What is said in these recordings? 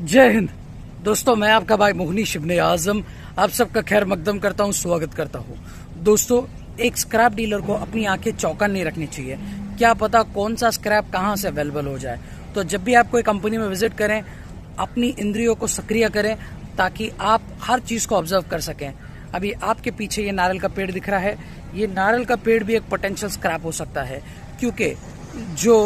जय हिंद दोस्तों मैं आपका भाई मोहनी शिबन आजम आप सबका खैर मकदम करता हूँ स्वागत करता हूँ दोस्तों एक स्क्रैप डीलर को अपनी आंखें चौका नहीं रखनी चाहिए क्या पता कौन सा स्क्रैप कहाँ से अवेलेबल हो जाए तो जब भी आप कोई कंपनी में विजिट करें अपनी इंद्रियों को सक्रिय करें ताकि आप हर चीज़ को ऑब्जर्व कर सकें अभी आपके पीछे ये नारियल का पेड़ दिख रहा है ये नारियल का पेड़ भी एक पोटेंशियल स्क्रैप हो सकता है क्योंकि जो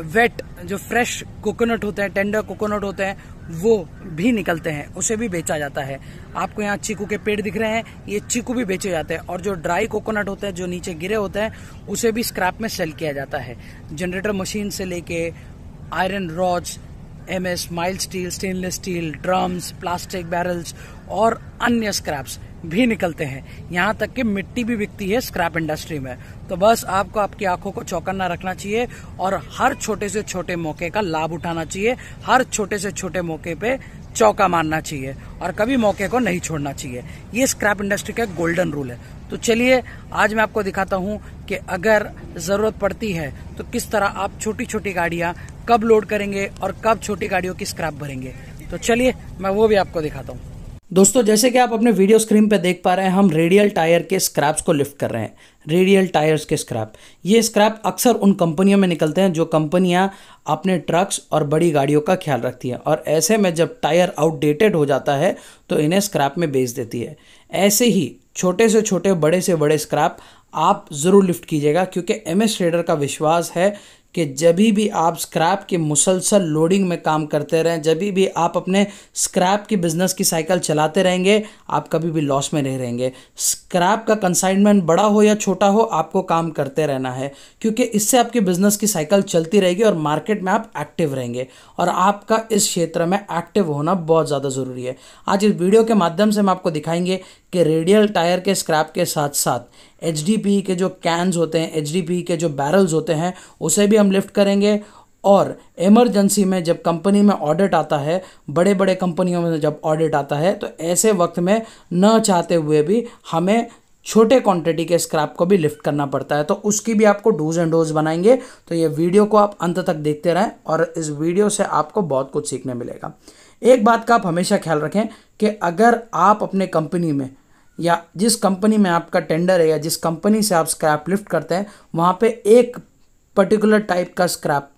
वेट जो फ्रेश कोकोनट होते हैं टेंडर कोकोनट होते हैं वो भी निकलते हैं उसे भी बेचा जाता है आपको यहाँ चीकू के पेड़ दिख रहे हैं ये चीकू भी बेचे जाते हैं और जो ड्राई कोकोनट होते हैं जो नीचे गिरे होते हैं उसे भी स्क्रैप में सेल किया जाता है जनरेटर मशीन से लेके iron rods M S mild steel stainless steel drums plastic barrels और अन्य स्क्रैप्स भी निकलते हैं यहाँ तक कि मिट्टी भी बिकती है स्क्रैप इंडस्ट्री में तो बस आपको आपकी आंखों को चौकन्ना रखना चाहिए और हर छोटे से छोटे मौके का लाभ उठाना चाहिए हर छोटे से छोटे मौके पे चौका मारना चाहिए और कभी मौके को नहीं छोड़ना चाहिए ये स्क्रैप इंडस्ट्री का गोल्डन रूल है तो चलिए आज मैं आपको दिखाता हूँ कि अगर ज़रूरत पड़ती है तो किस तरह आप छोटी छोटी गाड़ियाँ कब लोड करेंगे और कब छोटी गाड़ियों की स्क्रैप भरेंगे तो चलिए मैं वो भी आपको दिखाता हूँ दोस्तों जैसे कि आप अपने वीडियो स्क्रीन पर देख पा रहे हैं हम रेडियल टायर के स्क्रैप्स को लिफ्ट कर रहे हैं रेडियल टायर्स के स्क्रैप ये स्क्रैप अक्सर उन कंपनियों में निकलते हैं जो कंपनियां अपने ट्रक्स और बड़ी गाड़ियों का ख्याल रखती हैं और ऐसे में जब टायर आउटडेटेड हो जाता है तो इन्हें स्क्रैप में बेच देती है ऐसे ही छोटे से छोटे बड़े से बड़े स्क्रैप आप ज़रूर लिफ्ट कीजिएगा क्योंकि एम एस ट्रेडर का विश्वास है कि जब भी आप स्क्रैप की मुसलसल लोडिंग में काम करते रहें जब भी आप अपने स्क्रैप की बिज़नेस की साइकिल चलाते रहेंगे आप कभी भी लॉस में नहीं रहेंगे स्क्रैप का कंसाइनमेंट बड़ा हो या छोटा हो आपको काम करते रहना है क्योंकि इससे आपकी बिज़नेस की साइकिल चलती रहेगी और मार्केट में आप एक्टिव रहेंगे और आपका इस क्षेत्र में एक्टिव होना बहुत ज़्यादा ज़रूरी है आज इस वीडियो के माध्यम से हम आपको दिखाएंगे कि रेडियल टायर के स्क्रैप के साथ साथ एच e के जो कैंस होते हैं एच e के जो बैरल्स होते हैं उसे भी हम लिफ्ट करेंगे और इमरजेंसी में जब कंपनी में ऑडिट आता है बड़े बड़े कंपनियों में जब ऑडिट आता है तो ऐसे वक्त में न चाहते हुए भी हमें छोटे क्वांटिटी के स्क्रैप को भी लिफ्ट करना पड़ता है तो उसकी भी आपको डूज एंड डोज बनाएंगे तो ये वीडियो को आप अंत तक देखते रहें और इस वीडियो से आपको बहुत कुछ सीखने मिलेगा एक बात का आप हमेशा ख्याल रखें कि अगर आप अपने कंपनी में या जिस कंपनी में आपका टेंडर है या जिस कंपनी से आप स्क्रैप लिफ्ट करते हैं वहाँ पे एक पर्टिकुलर टाइप का स्क्रैप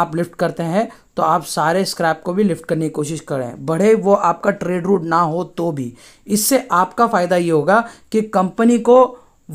आप लिफ्ट करते हैं तो आप सारे स्क्रैप को भी लिफ्ट करने की कोशिश करें बढ़े वो आपका ट्रेड रूट ना हो तो भी इससे आपका फ़ायदा ये होगा कि कंपनी को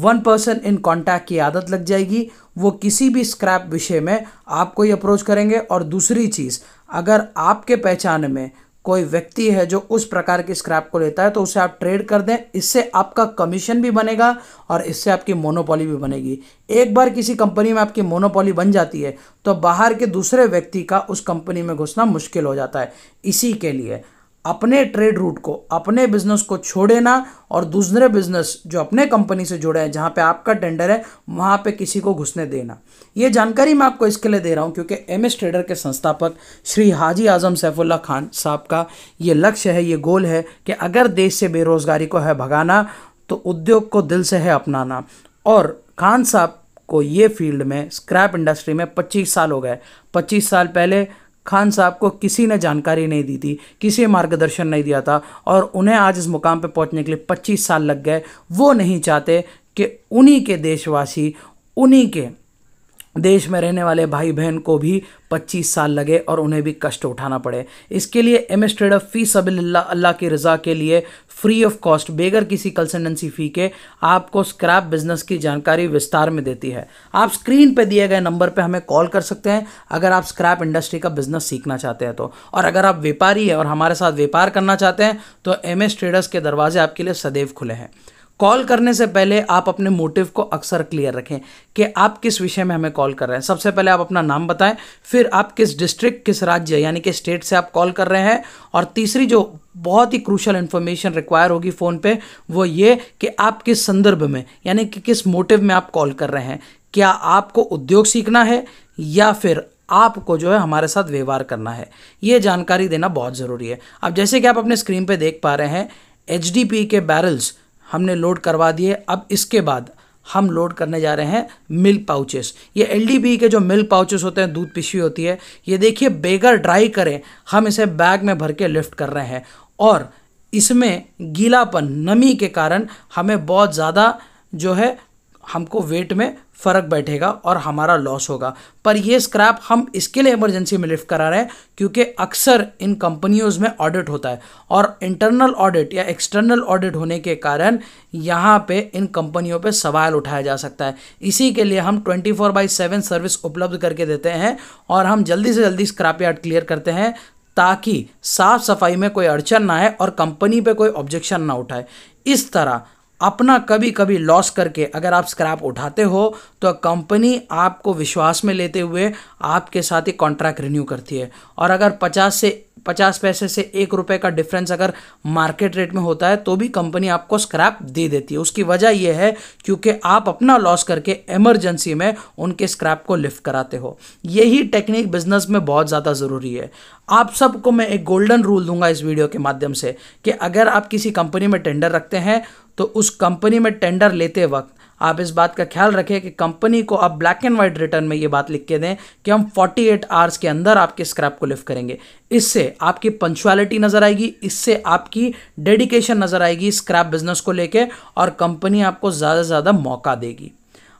वन पर्सन इन कॉन्टैक्ट की आदत लग जाएगी वो किसी भी स्क्रैप विषय में आपको ही अप्रोच करेंगे और दूसरी चीज़ अगर आपके पहचान में कोई व्यक्ति है जो उस प्रकार की स्क्रैप को लेता है तो उसे आप ट्रेड कर दें इससे आपका कमीशन भी बनेगा और इससे आपकी मोनोपॉली भी बनेगी एक बार किसी कंपनी में आपकी मोनोपॉली बन जाती है तो बाहर के दूसरे व्यक्ति का उस कंपनी में घुसना मुश्किल हो जाता है इसी के लिए अपने ट्रेड रूट को अपने बिजनेस को छोड़े ना और दूसरे बिजनेस जो अपने कंपनी से जुड़े हैं जहाँ पे आपका टेंडर है वहाँ पे किसी को घुसने देना ये जानकारी मैं आपको इसके लिए दे रहा हूँ क्योंकि एम एस ट्रेडर के संस्थापक श्री हाजी आजम सैफुल्ला खान साहब का ये लक्ष्य है ये गोल है कि अगर देश से बेरोज़गारी को है भगाना तो उद्योग को दिल से है अपनाना और खान साहब को ये फील्ड में स्क्रैप इंडस्ट्री में पच्चीस साल हो गए पच्चीस साल पहले खान साहब को किसी ने जानकारी नहीं दी थी किसी मार्गदर्शन नहीं दिया था और उन्हें आज इस मुकाम पर पहुंचने के लिए 25 साल लग गए वो नहीं चाहते कि उन्हीं के देशवासी उन्हीं के देश में रहने वाले भाई बहन को भी 25 साल लगे और उन्हें भी कष्ट उठाना पड़े इसके लिए एम एस ट्रेड फ़ी सबल्ला अल्लाह की रज़ा के लिए फ्री ऑफ कॉस्ट बेगर किसी कंसल्टेंसी फ़ी के आपको स्क्रैप बिजनेस की जानकारी विस्तार में देती है आप स्क्रीन पर दिए गए नंबर पर हमें कॉल कर सकते हैं अगर आप स्क्रैप इंडस्ट्री का बिजनेस सीखना चाहते हैं तो और अगर आप व्यापारी है और हमारे साथ व्यापार करना चाहते हैं तो एम एस ट्रेडर्स के दरवाजे आपके लिए सदैव खुले हैं कॉल करने से पहले आप अपने मोटिव को अक्सर क्लियर रखें कि आप किस विषय में हमें कॉल कर रहे हैं सबसे पहले आप अपना नाम बताएं फिर आप किस डिस्ट्रिक्ट किस राज्य यानी कि स्टेट से आप कॉल कर रहे हैं और तीसरी जो बहुत ही क्रूशल इन्फॉर्मेशन रिक्वायर होगी फ़ोन पे वो ये कि आप किस संदर्भ में यानी कि किस मोटिव में आप कॉल कर रहे हैं क्या आपको उद्योग सीखना है या फिर आपको जो है हमारे साथ व्यवहार करना है ये जानकारी देना बहुत ज़रूरी है अब जैसे कि आप अपने स्क्रीन पर देख पा रहे हैं एच के बैरल्स हमने लोड करवा दिए अब इसके बाद हम लोड करने जा रहे हैं मिल्क पाउचेस ये एल के जो मिल्क पाउचेस होते हैं दूध पिशी होती है ये देखिए बेगर ड्राई करें हम इसे बैग में भर के लिफ्ट कर रहे हैं और इसमें गीलापन नमी के कारण हमें बहुत ज़्यादा जो है हमको वेट में फ़र्क बैठेगा और हमारा लॉस होगा पर ये स्क्रैप हम इसके लिए इमरजेंसी में लिफ्ट करा रहे हैं क्योंकि अक्सर इन कंपनियों में ऑडिट होता है और इंटरनल ऑडिट या एक्सटर्नल ऑडिट होने के कारण यहाँ पे इन कंपनियों पे सवाल उठाया जा सकता है इसी के लिए हम 24 फोर बाई सेवन सर्विस उपलब्ध करके देते हैं और हम जल्दी से जल्दी स्क्रैप यार्ड क्लियर करते हैं ताकि साफ़ सफाई में कोई अड़चन ना आए और कंपनी पर कोई ऑब्जेक्शन ना उठाए इस तरह अपना कभी कभी लॉस करके अगर आप स्क्रैप उठाते हो तो कंपनी आपको विश्वास में लेते हुए आपके साथ ही कॉन्ट्रैक्ट रिन्यू करती है और अगर 50 से पचास पैसे से एक रुपये का डिफरेंस अगर मार्केट रेट में होता है तो भी कंपनी आपको स्क्रैप दे देती है उसकी वजह यह है क्योंकि आप अपना लॉस करके एमरजेंसी में उनके स्क्रैप को लिफ्ट कराते हो यही टेक्निक बिजनेस में बहुत ज़्यादा ज़रूरी है आप सबको मैं एक गोल्डन रूल दूंगा इस वीडियो के माध्यम से कि अगर आप किसी कंपनी में टेंडर रखते हैं तो उस कंपनी में टेंडर लेते वक्त आप इस बात का ख्याल रखें कि कंपनी को आप ब्लैक एंड वाइट रिटर्न में ये बात लिख के दें कि हम 48 आवर्स के अंदर आपके स्क्रैप को लिफ्ट करेंगे इससे आपकी पंचुअलिटी नज़र आएगी इससे आपकी डेडिकेशन नज़र आएगी स्क्रैप बिजनेस को लेके और कंपनी आपको ज़्यादा से ज़्यादा मौका देगी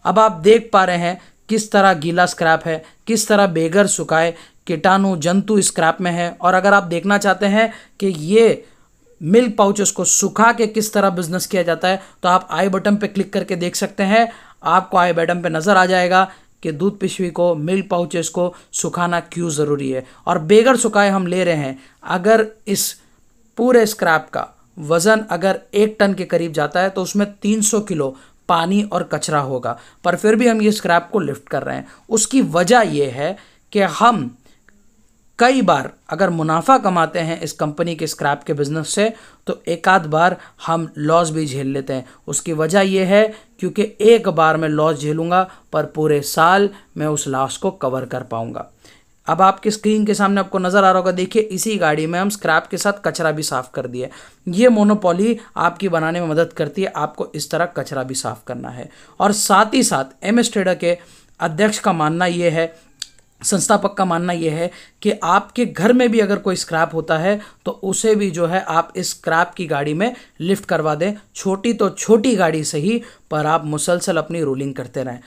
अब आप देख पा रहे हैं किस तरह गीला स्क्रैप है किस तरह बेगर सुखाए कीटाणु जंतु स्क्रैप में है और अगर आप देखना चाहते हैं कि ये मिल्क पाउचेस को सुखा के किस तरह बिजनेस किया जाता है तो आप आई बटन पे क्लिक करके देख सकते हैं आपको आई बटन पे नज़र आ जाएगा कि दूध पिशवी को मिल्क पाउचेस को सुखाना क्यों ज़रूरी है और बेगर सुखाए हम ले रहे हैं अगर इस पूरे स्क्रैप का वज़न अगर एक टन के करीब जाता है तो उसमें 300 किलो पानी और कचरा होगा पर फिर भी हम ये स्क्रैप को लिफ्ट कर रहे हैं उसकी वजह यह है कि हम कई बार अगर मुनाफा कमाते हैं इस कंपनी के स्क्रैप के बिज़नेस से तो एक आध बार हम लॉस भी झेल लेते हैं उसकी वजह यह है क्योंकि एक बार मैं लॉस झेलूंगा पर पूरे साल मैं उस लॉस को कवर कर पाऊँगा अब आपके स्क्रीन के सामने आपको नज़र आ रहा होगा देखिए इसी गाड़ी में हम स्क्रैप के साथ कचरा भी साफ़ कर दिया ये मोनोपोली आपकी बनाने में मदद करती है आपको इस तरह कचरा भी साफ़ करना है और साथ ही साथ एम एस ट्रेडर के अध्यक्ष का मानना ये है संस्थापक का मानना यह है कि आपके घर में भी अगर कोई स्क्रैप होता है तो उसे भी जो है आप इस स्क्रैप की गाड़ी में लिफ्ट करवा दें छोटी तो छोटी गाड़ी से ही पर आप मुसलसल अपनी रोलिंग करते रहें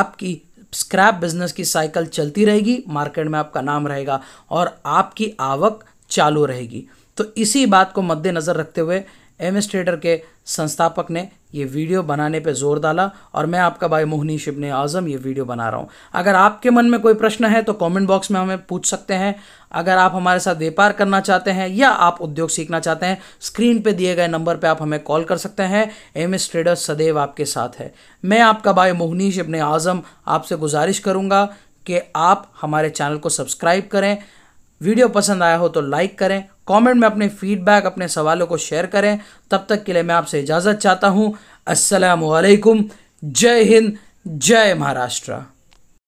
आपकी स्क्रैप बिजनेस की साइकिल चलती रहेगी मार्केट में आपका नाम रहेगा और आपकी आवक चालू रहेगी तो इसी बात को मद्देनज़र रखते हुए एम एस के संस्थापक ने ये वीडियो बनाने पे जोर डाला और मैं आपका भाई मोहनी शिबन आज़म ये वीडियो बना रहा हूँ अगर आपके मन में कोई प्रश्न है तो कमेंट बॉक्स में हमें पूछ सकते हैं अगर आप हमारे साथ व्यापार करना चाहते हैं या आप उद्योग सीखना चाहते हैं स्क्रीन पे दिए गए नंबर पे आप हमें कॉल कर सकते हैं एम एस ट्रेडर सदैव आपके साथ है मैं आपका भाई मोहनी शिबन आज़म आपसे गुजारिश करूँगा कि आप हमारे चैनल को सब्सक्राइब करें वीडियो पसंद आया हो तो लाइक करें कमेंट में अपने फीडबैक अपने सवालों को शेयर करें तब तक के लिए मैं आपसे इजाज़त चाहता हूँ असलकुम जय हिंद जय महाराष्ट्र